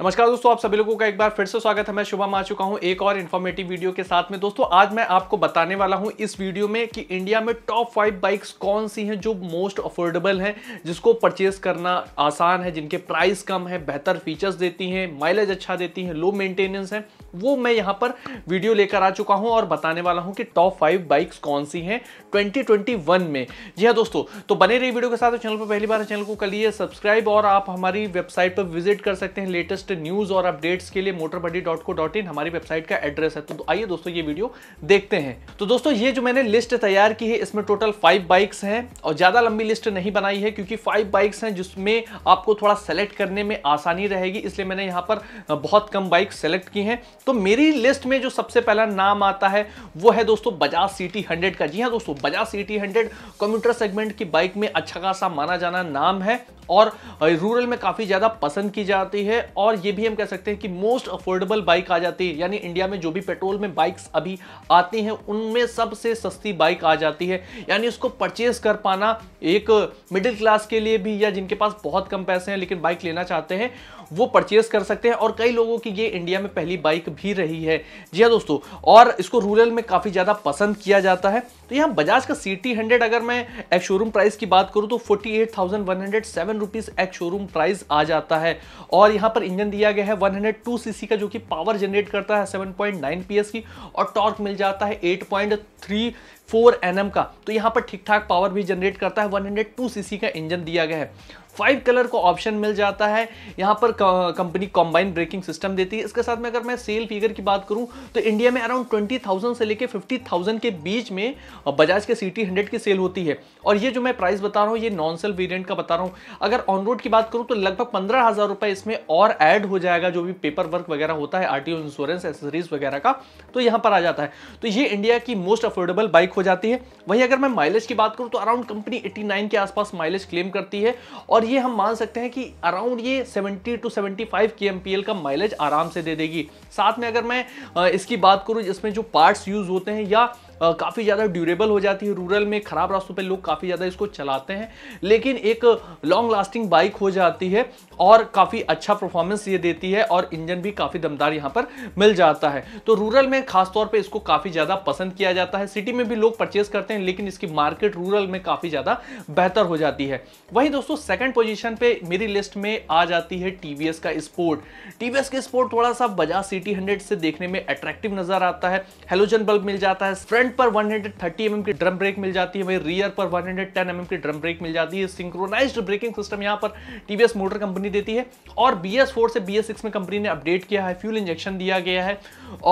नमस्कार दोस्तों आप सभी लोगों का एक बार फिर से स्वागत है मैं शुभम आ चुका हूं एक और इन्फॉर्मेटिव वीडियो के साथ में दोस्तों आज मैं आपको बताने वाला हूं इस वीडियो में कि इंडिया में टॉप फाइव बाइक्स कौन सी हैं जो मोस्ट अफोर्डेबल हैं जिसको परचेज करना आसान है जिनके प्राइस कम है बेहतर फीचर्स देती हैं माइलेज अच्छा देती हैं लो मेंटेनेंस है वो मैं यहाँ पर वीडियो लेकर आ चुका हूँ और बताने वाला हूँ कि टॉप फाइव बाइक्स कौन सी हैं 2021 में जी हाँ दोस्तों तो बने रही वीडियो के साथ चैनल पर पहली बार चैनल को लिए सब्सक्राइब और आप हमारी वेबसाइट पर विजिट कर सकते हैं लेटेस्ट न्यूज़ और अपडेट्स के लिए मोटर हमारी वेबसाइट का एड्रेस है तो, तो आइए दोस्तों ये वीडियो देखते हैं तो दोस्तों ये जो मैंने लिस्ट तैयार की है इसमें टोटल फाइव बाइक्स हैं और ज़्यादा लंबी लिस्ट नहीं बनाई है क्योंकि फाइव बाइक्स हैं जिसमें आपको थोड़ा सेलेक्ट करने में आसानी रहेगी इसलिए मैंने यहाँ पर बहुत कम बाइक सेलेक्ट की हैं तो मेरी लिस्ट में जो सबसे पहला नाम आता है वो है दोस्तों बजाज सी टी हंड्रेड का जी हाँ दोस्तों Bajaj C T hundred commuter segment की बाइक में अच्छा खासा माना जाना नाम है और रूरल में काफ़ी ज़्यादा पसंद की जाती है और ये भी हम कह सकते हैं कि मोस्ट अफोर्डेबल बाइक आ जाती है यानी इंडिया में जो भी पेट्रोल में बाइक्स अभी आती हैं उनमें सबसे सस्ती बाइक आ जाती है यानी उसको परचेज कर पाना एक मिडिल क्लास के लिए भी या जिनके पास बहुत कम पैसे हैं लेकिन बाइक लेना चाहते हैं वो परचेज कर सकते हैं और कई लोगों की ये इंडिया में पहली बाइक भी रही है जी हाँ दोस्तों और इसको रूरल में काफ़ी ज़्यादा पसंद किया जाता है तो यहाँ बजाज का सी टी हंड्रेड अगर मैं एक्स शोरूम प्राइस की बात करूँ तो forty eight thousand one hundred seven rupees ex showroom price आ जाता है और यहाँ पर इंजन दिया गया है one hundred two C C का जो कि पावर जनरेट करता है seven point nine P S की और टॉर्क मिल जाता है eight point three four N का तो यहाँ पर ठीक ठाक पावर भी जनरेट करता है one hundred two C C का इंजन दिया गया है फाइव कलर को ऑप्शन मिल जाता है यहाँ पर कंपनी कॉम्बाइन ब्रेकिंग सिस्टम देती है इसके साथ में अगर मैं सेल फिगर की बात करूँ तो इंडिया में अराउंड ट्वेंटी थाउजेंड से लेकर थाउजेंड के बीच में बजाज के सी टी हंड्रेड की सेल होती है और ये जो मैं प्राइस बता रहा हूँ ये नॉन सेल वेरियंट का बता रहा हूँ अगर ऑन रोड की बात करूँ तो लगभग पंद्रह हज़ार रुपये इसमें और ऐड हो जाएगा जो भी पेपर वर्क वगैरह होता है आर टी इंश्योरेंस एसेसरीज वगैरह का तो यहाँ पर आ जाता है तो ये इंडिया की मोस्ट अफोर्डेबल बाइक हो जाती है वहीं अगर मैं माइलेज की बात करूँ तो अराउंड कंपनी नाइन के आसपास माइलेज क्लेम करती है और ये हम मान सकते हैं कि अराउंड ये 70 टू 75 के का माइलेज आराम से दे देगी साथ में अगर मैं इसकी बात करूँ इसमें जो पार्ट्स यूज़ होते हैं या काफ़ी ज़्यादा ड्यूरेबल हो जाती है रूरल में ख़राब रास्तों पर लोग काफ़ी ज़्यादा इसको चलाते हैं लेकिन एक लॉन्ग लास्टिंग बाइक हो जाती है और काफ़ी अच्छा परफॉर्मेंस ये देती है और इंजन भी काफ़ी दमदार यहाँ पर मिल जाता है तो रूरल में खासतौर पर इसको काफ़ी ज़्यादा पसंद किया जाता है सिटी में भी लोग परचेज करते हैं लेकिन इसकी मार्केट रूरल में काफ़ी ज़्यादा बेहतर हो जाती है वहीं दोस्तों सेकेंड पोजिशन पर मेरी लिस्ट में आ जाती है टीवीएस का स्पोर्ट टी वी का स्पोर्ट थोड़ा सा बजाज सिटी हंड्रेड से देखने में अट्रैक्टिव नजर आता है हेलोजन बल्ब मिल जाता है फ्रंट फ्रंट पर 130 हंड्रेड mm की ड्रम ब्रेक मिल जाती है वहीं रियर पर 110 हंड्रेड mm की ड्रम ब्रेक मिल जाती है सिंक्रोनाइज्ड ब्रेकिंग सिस्टम यहाँ पर टीवीएस मोटर कंपनी देती है और बी से बी में कंपनी ने अपडेट किया है फ्यूल इंजेक्शन दिया गया है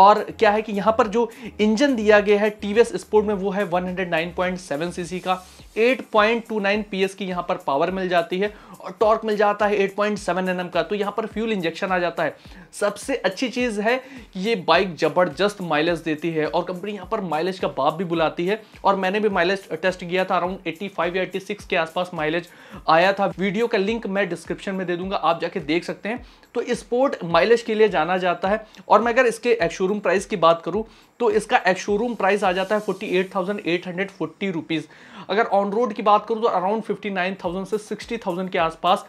और क्या है कि यहाँ पर जो इंजन दिया गया है टीवीएस स्पोर्ट में वो है वन हंड्रेड का 8.29 PS की यहां पर पावर मिल जाती है और टॉर्क मिल जाता है 8.7 एनएम का तो यहां पर फ्यूल इंजेक्शन आ जाता है सबसे अच्छी चीज़ है कि ये बाइक ज़बरदस्त माइलेज देती है और कंपनी यहां पर माइलेज का बाप भी बुलाती है और मैंने भी माइलेज टेस्ट किया था अराउंड 85 या 86 के आसपास माइलेज आया था वीडियो का लिंक मैं डिस्क्रिप्शन में दे दूंगा आप जाके देख सकते हैं तो स्पोर्ट माइलेज के लिए जाना जाता है और मैं अगर इसके एक्स शोरूम प्राइस की बात करूँ तो इसका एक्स शोरूम प्राइस आ जाता है फोर्टी एट अगर ऑन रोड की बात करूँ तो अराउंड फिफ्टी नाइन थाउजेंड से सिक्सटी थाउजेंड के आसपास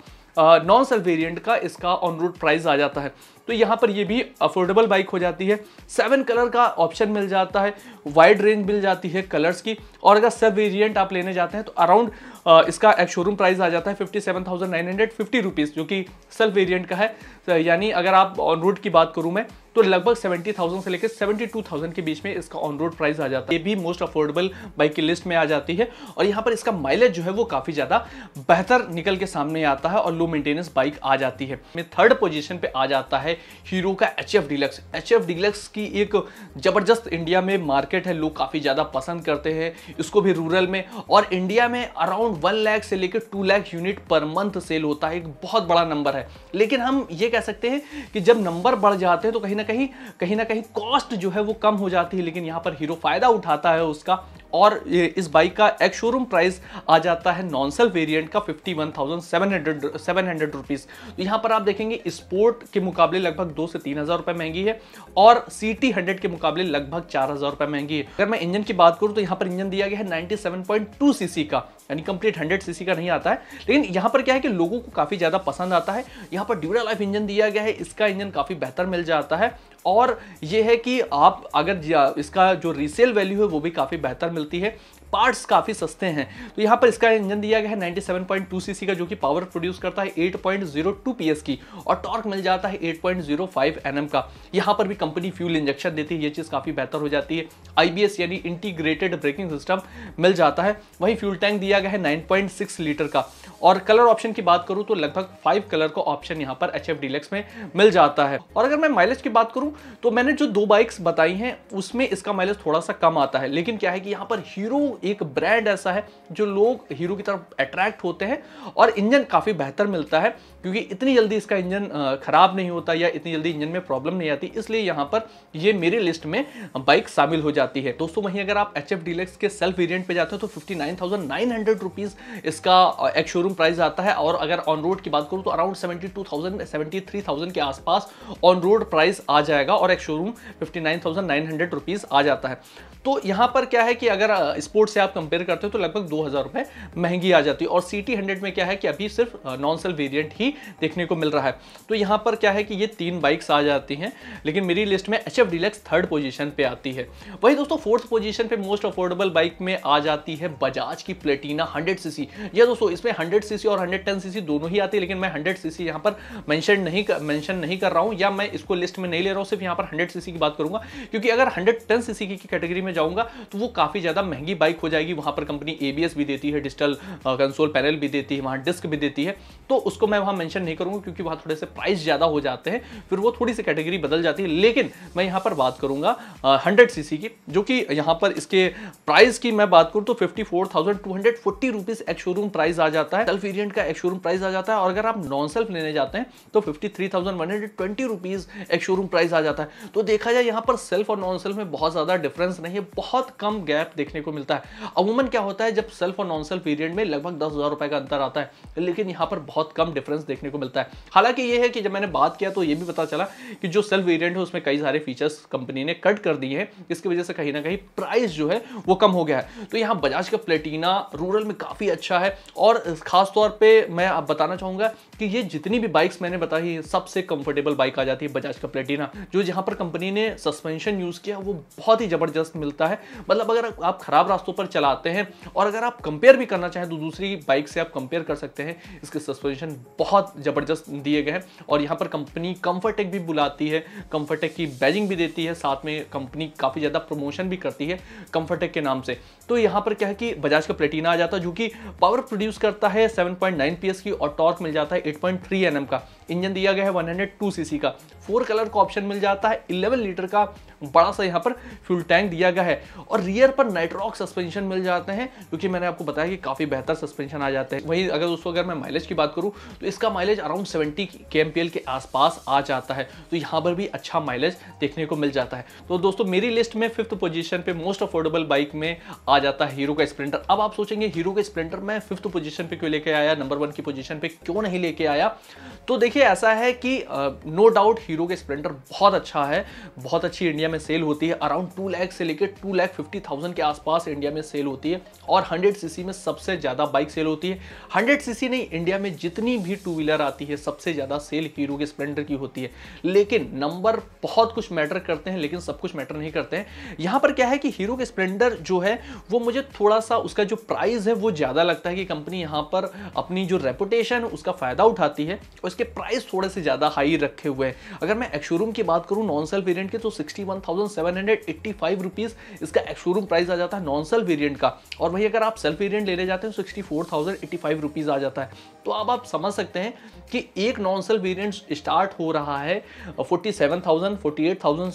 नॉन सेल वेरिएंट का इसका ऑन रोड प्राइस आ जाता है तो यहाँ पर ये भी अफोर्डेबल बाइक हो जाती है सेवन कलर का ऑप्शन मिल जाता है वाइड रेंज मिल जाती है कलर्स की और अगर सब वेरिएंट आप लेने जाते हैं तो अराउंड इसका शोरूम प्राइस आ जाता है fifty seven thousand nine hundred fifty rupees जो कि सेल्फ वेरिएंट का है तो यानी अगर आप ऑन रोड की बात करूँ मैं तो लगभग सेवेंटी थाउजेंड से लेकर सेवेंटी टू थाउजेंड के बीच में इसका ऑन रोड प्राइस आ जाता है ये भी मोस्ट अफोर्डेबल बाइक की लिस्ट में आ जाती है और यहाँ पर इसका माइलेज जो है वो काफ़ी ज़्यादा बेहतर निकल के सामने आता है और लो मेंटेनेंस बाइक आ जाती है में थर्ड पोजीशन पे आ जाता है हीरो का H F deluxe H F deluxe की एक ज़बरदस्त इंडिया में मार्केट है लोग काफ़ी ज़्यादा पसंद करते हैं इसको भी रूरल में और इंडिया में अराउंड वन लैख से लेकर two lakh unit per month sale होता है एक बहुत बड़ा नंबर है लेकिन हम ये कह सकते हैं कि जब नंबर बढ़ जाते हैं तो कहीं ना कहीं कहीं ना कहीं कॉस्ट जो है वो कम हो जाती है लेकिन यहाँ पर हीरो फायदा उठाता है उसका और इस बाइक का एक्स शोरूम प्राइस आ जाता है नॉन सेल वेरियंट का fifty one thousand seven hundred seven hundred rupees तो यहाँ पर आप देखेंगे स्पोर्ट के मुकाबले लगभग दो से तीन हज़ार रुपये महंगी है और सी टी हंड्रेड के मुकाबले लगभग चार हज़ार रुपये महंगी है अगर मैं इंजन की बात करूँ तो यहाँ पर इंजन दिया गया है ninety seven point two C C का यानी कंप्लीट हंड्रेड सी सी का नहीं आता है लेकिन यहाँ पर क्या है कि लोगों को काफ़ी ज़्यादा पसंद आता है यहाँ पर ड्यूरा लाइफ इंजन दिया गया है इसका इंजन काफ़ी बेहतर मिल जाता है और ये है कि आप अगर इसका जो रीसेल वैल्यू है वो भी काफ़ी बेहतर मिलती है पार्ट्स काफ़ी सस्ते हैं तो यहाँ पर इसका इंजन दिया गया है 97.2 सीसी का जो कि पावर प्रोड्यूस करता है 8.02 पीएस की और टॉर्क मिल जाता है 8.05 एनएम का यहाँ पर भी कंपनी फ्यूल इंजेक्शन देती है ये चीज़ काफ़ी बेहतर हो जाती है आईबीएस यानी इंटीग्रेटेड ब्रेकिंग सिस्टम मिल जाता है वहीं फ्यूल टैंक दिया गया है नाइन लीटर का और कलर ऑप्शन की बात करूँ तो लगभग फाइव कलर का ऑप्शन यहाँ पर एच एफ में मिल जाता है और अगर मैं माइलेज की बात करूँ तो मैंने जो दो बाइक्स बताई हैं उसमें इसका माइलेज थोड़ा सा कम आता है लेकिन क्या है कि यहाँ पर हीरो एक ब्रांड ऐसा है जो लोग हीरो की तरफ अट्रैक्ट होते हैं और इंजन काफ़ी बेहतर मिलता है क्योंकि इतनी जल्दी इसका इंजन ख़राब नहीं होता या इतनी जल्दी इंजन में प्रॉब्लम नहीं आती इसलिए यहाँ पर ये मेरी लिस्ट में बाइक शामिल हो जाती है दोस्तों वहीं अगर आप एच एफ डीलक्स के सेल्फ वेरियंट पर जाते हो तो fifty nine thousand nine hundred rupees इसका एक शोरूम प्राइस आता है और अगर ऑन रोड की बात करूँ तो around seventy two thousand seventy three thousand के आसपास ऑन रोड प्राइस आ जाएगा और ex showroom fifty nine thousand nine hundred rupees आ जाता है तो यहाँ पर क्या है कि अगर स्पोर्ट बोर्ड से आप कंपेयर करते हो तो लगभग दो हज़ार रुपये महंगी आ जाती है और सी टी हंड्रेड में क्या है कि अभी सिर्फ नॉन सेल वेरियंट ही देखने को मिल रहा है तो यहाँ पर क्या है कि ये तीन बाइक्स आ जाती हैं लेकिन मेरी लिस्ट में H F deluxe third position पर आती है वही दोस्तों फोर्थ पोजिशन पर मोस्ट अफोर्डेबल बाइक में आ जाती है बजाज की प्लेटिना 100 सी यह दोस्तों इसमें 100 सी और हंड्रेड 110 सी दोनों ही आती है लेकिन मैं 100 सी यहाँ पर मैंशन नहीं मैंशन नहीं कर रहा हूँ या मैं इसको लिस्ट में नहीं ले रहा हूँ सिर्फ यहाँ पर 100 सी की बात करूंगा क्योंकि अगर हंड्रेड 110 सी की कैटेगरी में जाऊंगा तो वो काफ़ी ज़्यादा महंगी बाइक बाइक हो जाएगी वहाँ पर कंपनी ए भी देती है डिजिटल कंसोल पैनल भी देती है वहाँ डिस्क भी देती है तो उसको मैं वहाँ मैंशन नहीं करूँगा क्योंकि वहाँ थोड़े से प्राइस ज़्यादा हो जाते हैं फिर वो थोड़ी सी कैटेगरी बदल जाती है लेकिन मैं यहाँ पर बात करूँगा हंड्रेड सी की जो कि यहाँ पर इसके प्राइस की मैं बात करूँ तो fifty four thousand two hundred showroom price आ जाता है सेल्फ वेरियंट का शोरूम प्राइस आ जाता है और अगर आप नॉन सेल्फ लेने जाते हैं तो fifty three thousand one hundred twenty rupees showroom price आ जाता है तो देखा जाए यहाँ पर सेल्फ और नॉन सेल्फ में बहुत ज़्यादा डिफरेंस नहीं है बहुत कम गैप देखने को मिलता है अमूमन क्या होता है जब सेल्फ और नॉन सेल्फ वेरियंट में लगभग दस हज़ार रुपये का अंतर आता है लेकिन यहाँ पर बहुत कम डिफरेंस देखने को मिलता है हालांकि ये है कि जब मैंने बात किया तो ये भी पता चला कि जो सेल्फ वेरियंट है उसमें कई सारे फीचर्स कंपनी ने कट कर दिए हैं इसकी वजह से कहीं ना कहीं प्राइस जो है वो कम हो गया है तो यहाँ बजाज का प्लेटिना रूरल में काफ़ी अच्छा है और ख़ासतौर पर मैं आप बताना चाहूँगा कि ये जितनी भी बाइक्स मैंने बताई सबसे कंफर्टेबल बाइक आ जाती है बजाज का प्लेटिना जो जहाँ पर कंपनी ने सस्पेंशन यूज़ किया वो बहुत ही ज़बरदस्त मिलता है मतलब अगर आप ख़राब रास्तों पर चलाते हैं और अगर आप कंपेयर भी करना चाहें तो दूसरी बाइक से आप कंपेयर कर सकते हैं इसके सस्पेंशन बहुत ज़बरदस्त दिए गए हैं और यहाँ पर कंपनी कंफर्टेक भी बुलाती है कंफर्टेक की बैजिंग भी देती है साथ में कंपनी काफ़ी ज़्यादा प्रमोशन भी करती है कंफर्टेक के नाम से तो यहाँ पर क्या है कि बजाज का प्लेटिना आ जाता है जो कि पावर प्रोड्यूस करता है सेवन पॉइंट की और टॉर्क मिल जाता है 8.3 एनएम का इंजन दिया गया है 102 सीसी का फोर कलर का ऑप्शन मिल जाता है 11 लीटर का बड़ा सा यहाँ पर फ्यूल टैंक दिया गया है और रियर पर नाइट्रॉक सस्पेंशन मिल जाते हैं क्योंकि मैंने आपको बताया कि काफ़ी बेहतर सस्पेंशन आ जाते हैं वहीं अगर दोस्तों अगर मैं माइलेज की बात करूँ तो इसका माइलेज अराउंड सेवेंटी के के आसपास आ जाता है तो यहाँ पर भी अच्छा माइलेज देखने को मिल जाता है तो दोस्तों मेरी लिस्ट में फिफ्थ पोजिशन पे मोस्ट अफोर्डेबल बाइक में आ जाता है हीरो का स्प्लेंडर अब आप सोचेंगे हीरो का स्प्लेंडर मैं फिफ्थ पोजिशन पे क्यों लेके आया नंबर वन की पोजिशन पे क्यों नहीं लेके लेके आया तो देखिए ऐसा है कि नो डाउट हीरो के स्प्लेंडर बहुत अच्छा है बहुत अच्छी इंडिया में सेल होती है अराउंड टू लैख से लेकर टू लैख फिफ्टी थाउजेंड के आसपास इंडिया में सेल होती है और हंड्रेड सीसी में सबसे ज़्यादा बाइक सेल होती है हंड्रेड सीसी नहीं इंडिया में जितनी भी टू व्हीलर आती है सबसे ज़्यादा सेल हीरो के स्प्लेंडर की होती है लेकिन नंबर बहुत कुछ मैटर करते हैं लेकिन सब कुछ मैटर नहीं करते हैं यहाँ पर क्या है कि हीरो के स्प्लेंडर जो है वो मुझे थोड़ा सा उसका जो प्राइस है वो ज़्यादा लगता है कि कंपनी यहाँ पर अपनी जो रेपुटेशन उसका फ़ायदा डाउट आती है और इसके प्राइस थोड़े से ज़्यादा हाई रखे हुए हैं अगर मैं एक्शोरूम की बात करूँ नॉन सेल वेरियंट की तो सिक्सटी वन थाउजेंड इसका एक्शोरूम प्राइस आ जाता है नॉन सेल वेरियंट का और वही अगर आप सेल्फ वेरियंट लेने जाते हैं तो सिक्सटी फोर आ जाता है तो अब आप समझ सकते हैं कि एक नॉन सेल वेरियंट स्टार्ट हो रहा है फोर्टी सेवन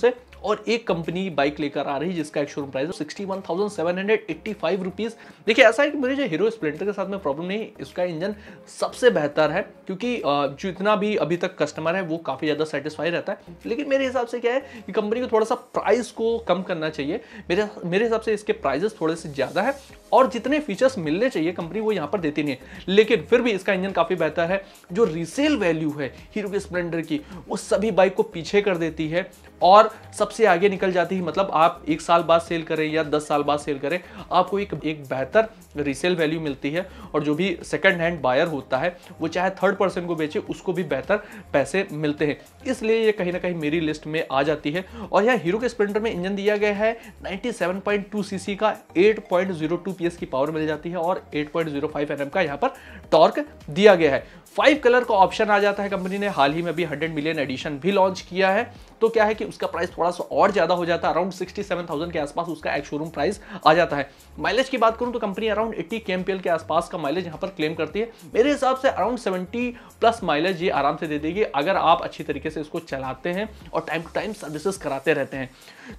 से और एक कंपनी बाइक लेकर आ रही जिसका एक शोरूम प्राइस है sixty one thousand seven hundred eighty five rupees देखिए ऐसा है कि मुझे जो हीरो स्प्लेंडर के साथ में प्रॉब्लम नहीं इसका इंजन सबसे बेहतर है क्योंकि जितना भी अभी तक कस्टमर है वो काफ़ी ज़्यादा सेटिस्फाई रहता है लेकिन मेरे हिसाब से क्या है कि कंपनी को थोड़ा सा प्राइस को कम करना चाहिए मेरे मेरे हिसाब से इसके प्राइजेस थोड़े से ज़्यादा है और जितने फीचर्स मिलने चाहिए कंपनी वो यहाँ पर देती नहीं है लेकिन फिर भी इसका इंजन काफ़ी बेहतर है जो रीसेल वैल्यू है हीरो स्प्लेंडर की वो सभी बाइक को पीछे कर देती है और सब सबसे आगे निकल जाती है मतलब आप एक साल बाद सेल करें या दस साल बाद सेल करें आपको एक एक बेहतर रीसेल वैल्यू मिलती है और जो भी सेकंड हैंड बायर होता है वो चाहे थर्ड पर्सन को बेचे उसको भी बेहतर पैसे मिलते हैं इसलिए ये कहीं ना कहीं मेरी लिस्ट में आ जाती है और यह हीरो के स्प्लेंडर में इंजन दिया गया है 97.2 सीसी का 8.02 पीएस की पावर मिल जाती है और 8.05 एनएम का यहाँ पर टॉर्क दिया गया है फाइव कलर का ऑप्शन आ जाता है कंपनी ने हाल ही में भी हंड्रेड मिलियन एडिशन भी लॉन्च किया है तो क्या है कि उसका प्राइस थोड़ा सा और ज़्यादा हो जाता है अराउंड सिक्सटी सेवन थाउजेंड के आसपास उसका एक शोरूम प्राइस आ जाता है माइलेज की बात करूं तो कंपनी अराउंड एट्टी के के आसपास का माइलेज यहाँ पर क्लेम करती है मेरे हिसाब से अराउंड सेवेंटी प्लस माइलेज ये आराम से दे देगी अगर आप अच्छी तरीके से इसको चलाते हैं और टाइम टू टाइम सर्विसेस कराते रहते हैं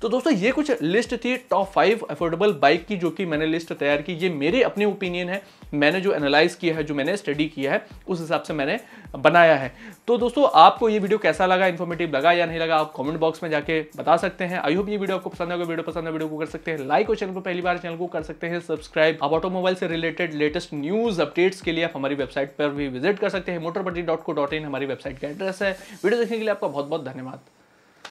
तो दोस्तों ये कुछ लिस्ट थी टॉप फाइव अफोर्डेबल बाइक की जो कि मैंने लिस्ट तैयार की ये मेरे अपने ओपिनियन है मैंने जो एनालाइज किया है जो मैंने स्टडी किया है उस हिसाब से मैंने बनाया है तो दोस्तों आपको ये वीडियो कैसा लगा इन्फॉर्मेटिव लगा या नहीं लगा आप कमेंट बॉक्स में जाके बता सकते हैं आई होप ये वीडियो आपको पसंद होगा वीडियो पसंद है वीडियो को कर सकते हैं लाइक और चैनल को पहली बार चैनल को कर सकते हैं सब्सक्राइब आप ऑटोमोबाइल से रिलेटेड लेटेस्ट न्यूज अपडेट्स के लिए आप हमारी वेबसाइट पर भी विजिट कर सकते हैं मोटरपटी हमारी वेबसाइट का एड्रेस है वीडियो देखने के लिए आपका बहुत बहुत धन्यवाद